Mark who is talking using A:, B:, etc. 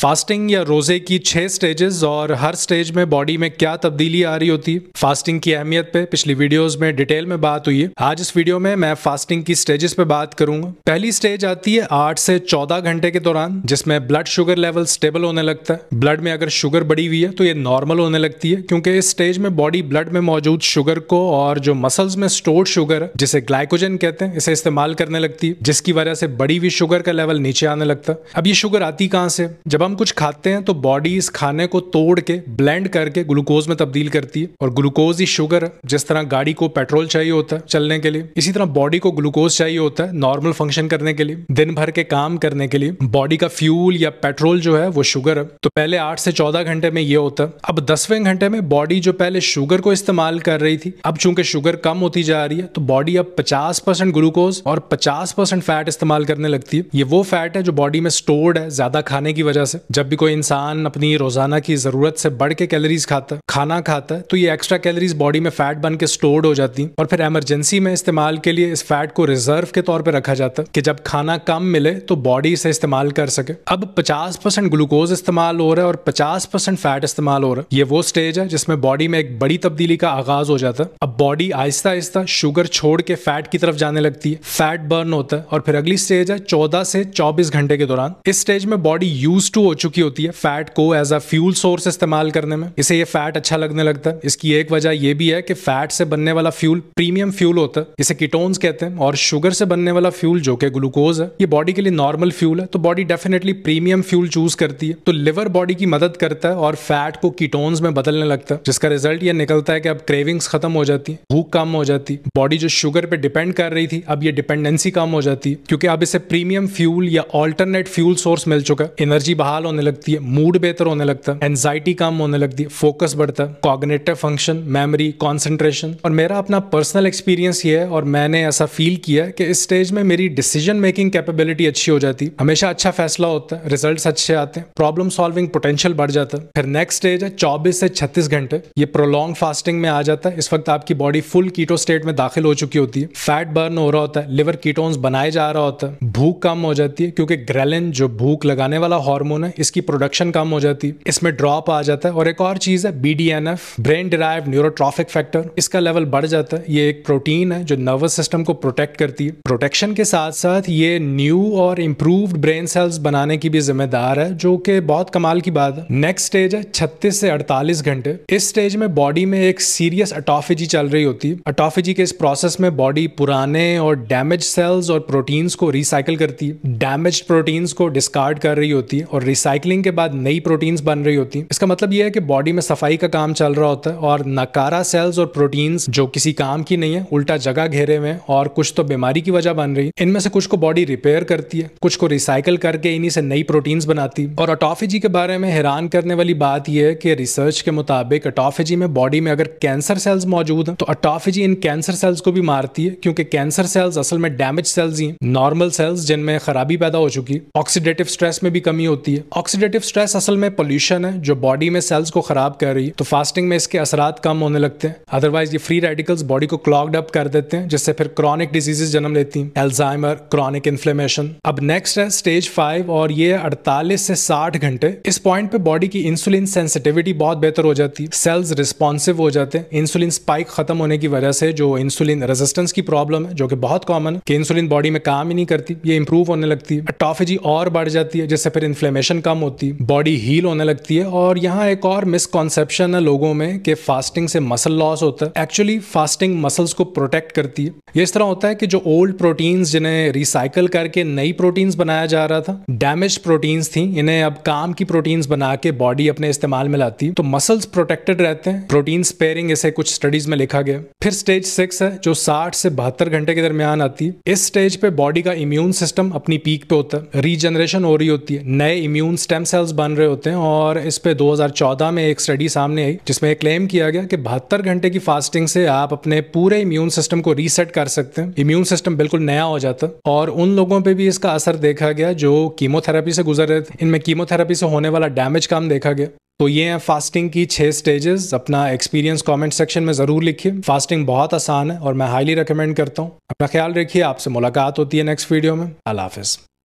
A: fasting या रोजे की छह स्टेजेस और हर स्टेज में बॉडी में क्या तब्दीली आ रही होती है फास्टिंग की अहमियत पे पिछली वीडियोस में डिटेल में बात हुई है आज इस वीडियो में मैं फास्टिंग की स्टेजेस पे बात करूंगा पहली स्टेज आती है आठ से चौदह घंटे के दौरान जिसमें ब्लड शुगर लेवल स्टेबल होने लगता है ब्लड में अगर शुगर बढ़ी हुई है तो ये नॉर्मल होने लगती है क्योंकि इस स्टेज में बॉडी ब्लड में मौजूद शुगर को और जो मसल्स में स्टोर्ड शुगर है जिसे ग्लाइकोजन कहते हैं इसे इस्तेमाल करने लगती है जिसकी वजह से बढ़ी हुई शुगर का लेवल नीचे आने लगता है अब ये शुगर आती कहाँ से जब हम कुछ खाते हैं तो बॉडी इस खाने को तोड़ के ब्लेंड करके ग्लूकोज में तब्दील करती है और ग्लूकोज ही शुगर जिस तरह गाड़ी को पेट्रोल चाहिए होता है चलने के लिए इसी तरह बॉडी को ग्लूकोज चाहिए होता है नॉर्मल फंक्शन करने के लिए दिन भर के काम करने के लिए बॉडी का फ्यूल या पेट्रोल जो है वो शुगर है तो पहले आठ से चौदह घंटे में ये होता है अब दसवें घंटे में बॉडी जो पहले शुगर को इस्तेमाल कर रही थी अब चूंकि शुगर कम होती जा रही है तो बॉडी अब पचास परसेंट ग्लूकोज और पचास परसेंट फैट इस्तेमाल करने लगती है ये वो फैट है जो बॉडी में स्टोर्ड है ज्यादा खाने की वजह से से जब भी कोई इंसान अपनी रोजाना की जरूरत से बढ़ के कैलोरीज खाता है खाना खाता है तो ये एक्स्ट्रा कैलोरीज बॉडी में फैट बन के स्टोर्ड हो जाती और फिर एमरजेंसी में इस्तेमाल के लिए इस फैट को रिजर्व के तौर पर रखा जाता है कि जब खाना कम मिले तो बॉडी इसे इस्तेमाल कर सके अब पचास परसेंट ग्लूकोज इस्तेमाल हो रहा है और पचास परसेंट फैट इस्तेमाल हो रहा है ये वो स्टेज है जिसमें बॉडी में एक बड़ी तब्दीली का आगाज हो जाता है अब बॉडी आहिस्ता आहिस्ता शुगर छोड़ के फैट की तरफ जाने लगती है फैट बर्न होता है और फिर अगली स्टेज है चौदह से चौबीस घंटे के दौरान इस स्टेज में बॉडी यूज टू हो चुकी होती है फैट को एज अ फ्यूल सोर्स इस्तेमाल करने में इसे ये फैट अच्छा लगने लगता है इसकी एक वजह यह भी है कि फैट से बनने वाला फ्यूल प्रीमियम फ्यूल होता है इसे कीटोन्स कहते हैं और शुगर से बनने वाला फ्यूल जो कि ग्लूकोज है ये बॉडी के लिए नॉर्मल फ्यूल है तो body definitely premium fuel choose करती है तो लिवर बॉडी की मदद करता है और फैट को कीटोन्स में बदलने लगता है जिसका रिजल्ट यह निकलता है कि अब क्रेविंग्स खत्म हो जाती है भूख कम हो जाती है बॉडी जो शुगर पर डिपेंड कर रही थी अब ये डिपेंडेंसी कम हो जाती है क्योंकि अब इसे प्रीमियम फ्यूल या ऑल्टरनेट फ्यूल सोर्स मिल चुका है एनर्जी बाहर चाल होने लगती है मूड बेहतर होने लगता है एनजाइटी कम होने लगती है फोकस बढ़ता है कॉग्नेटिव फंक्शन मेमोरी कॉन्सेंट्रेशन और मेरा अपना पर्सनल एक्सपीरियंस ये है और मैंने ऐसा फील किया है कि इस स्टेज में मेरी डिसीजन मेकिंग कैपेबिलिटी अच्छी हो जाती है हमेशा अच्छा फैसला होता है रिजल्ट अच्छे आते हैं प्रॉब्लम सॉल्विंग पोटेंशियल बढ़ जाता है फिर नेक्स्ट स्टेज है चौबीस से छत्तीस घंटे ये प्रोलॉन्ग फास्टिंग में आ जाता है इस वक्त आपकी बॉडी फुल कीटो स्टेट में दाखिल हो चुकी होती है फैट बर्न हो रहा होता है लिवर कीटोन्स बनाए जा रहा होता है भूख कम हो जाती है क्योंकि ग्रेलिन जो भूख लगाने वाला हार्मोन ना इसकी प्रोडक्शन कम हो जाती इसमें ड्रॉप आ जाता है और एक और चीज़ है B D N F brain derive neurotrophic factor इसका लेवल बढ़ जाता है ये एक प्रोटीन है जो नर्वस सिस्टम को प्रोटेक्ट करती है प्रोटेक्शन के साथ साथ ये न्यू और इम्प्रूव्ड ब्रेन सेल्स बनाने की भी जिम्मेदार है जो कि बहुत कमाल की बात है नेक्स्ट स्टेज है छत्तीस से अड़तालीस घंटे इस स्टेज में बॉडी में एक सीरियस अटोफिजी चल रही होती है अटोफिजी के इस प्रोसेस में बॉडी पुराने और डैमेज सेल्स और प्रोटीन्स को रिसाइकिल करती है डैमेज प्रोटीन्स को डिस्कार्ड कर रही होती है और रिसाइकलिंग के बाद नई प्रोटीन्स बन रही होती हैं इसका मतलब यह है कि बॉडी में सफाई का काम चल रहा होता है और नकारा सेल्स और प्रोटीन्स जो किसी काम की नहीं है उल्टा जगह घेरे हुए और कुछ तो बीमारी की वजह बन रही है इनमें से कुछ को बॉडी रिपेयर करती है कुछ को रिसाइकल करके इन्हीं से नई प्रोटीन्स बनाती है और ऑटोफेजी के बारे में हैरान करने वाली बात यह है कि रिसर्च के मुताबिक ऑटोफेजी में बॉडी में अगर कैंसर सेल्स मौजूद हैं तो ऑटोफेजी इन कैंसर सेल्स को भी मारती है क्योंकि कैंसर सेल्स असल में डैमेज सेल्स ही नॉर्मल सेल्स जिनमें खराबी पैदा हो चुकी ऑक्सीडेटिव स्ट्रेस में भी कमी होती है ऑक्सीडेटिव स्ट्रेस असल में पोल्यूशन है जो बॉडी में सेल्स को खराब कर रही है तो फास्टिंग में इसके असरा कम होने लगते हैं अदरवाइज ये फ्री रेडिकल्स बॉडी को क्लॉग्ड अप कर देते हैं जिससे फिर क्रॉनिक डिजीजेस जन्म लेती हैं एल्जाइमर क्रॉनिक इन्फ्लेमेशन अब नेक्स्ट है स्टेज फाइव और ये अड़तालीस से साठ घंटे इस पॉइंट पे बॉडी की इंसुलिन सेंसिटिविटी बहुत बेहतर हो जाती है सेल्स रिस्पॉन्सिव हो जाते हैं इंसुलिन स्पाइक खत्म होने की वजह से जो इंसुलिन रेजिस्टेंस की प्रॉब्लम है जो कि बहुत कॉमन है कि इंसुलिन बॉडी में काम ही नहीं करती ये इंप्रूव होने लगती है अटोफेजी और बढ़ जाती है जिससे फिर इन्फ्लेमेशन इन्फ्लेमेशन कम होती बॉडी हील होने लगती है और यहाँ एक और मिसकॉन्सेप्शन है लोगों में कि फास्टिंग से मसल लॉस होता है एक्चुअली फास्टिंग मसल्स को प्रोटेक्ट करती है ये इस तरह होता है कि जो ओल्ड प्रोटीन्स जिन्हें रिसाइकल करके नई प्रोटीन्स बनाया जा रहा था डैमेज प्रोटीन्स थी इन्हें अब काम की प्रोटीन्स बना के बॉडी अपने इस्तेमाल में लाती तो मसल्स प्रोटेक्टेड रहते हैं प्रोटीन स्पेयरिंग इसे कुछ स्टडीज में लिखा गया फिर स्टेज सिक्स है जो साठ से बहत्तर घंटे के दरमियान आती है इस स्टेज पे बॉडी का इम्यून सिस्टम अपनी पीक पे होता है रीजनरेशन हो रही होती है नए इम्यून इम्यून स्टेम सेल्स बन रहे होते हैं और इस पे 2014 में एक स्टडी सामने आई जिसमें क्लेम किया गया कि बहत्तर घंटे की फास्टिंग से आप अपने पूरे इम्यून सिस्टम को रीसेट कर सकते हैं इम्यून सिस्टम बिल्कुल नया हो जाता और उन लोगों पर भी इसका असर देखा गया जो कीमोथेरेपी से गुजर रहे थे इनमें कीमोथेरेपी से होने वाला डैमेज काम देखा गया तो ये हैं फास्टिंग की छह स्टेजेस अपना एक्सपीरियंस कमेंट सेक्शन में ज़रूर लिखिए फास्टिंग बहुत आसान है और मैं हाईली रिकमेंड करता हूँ अपना ख्याल रखिए आपसे मुलाकात होती है नेक्स्ट वीडियो में अल्लाह हाफिज़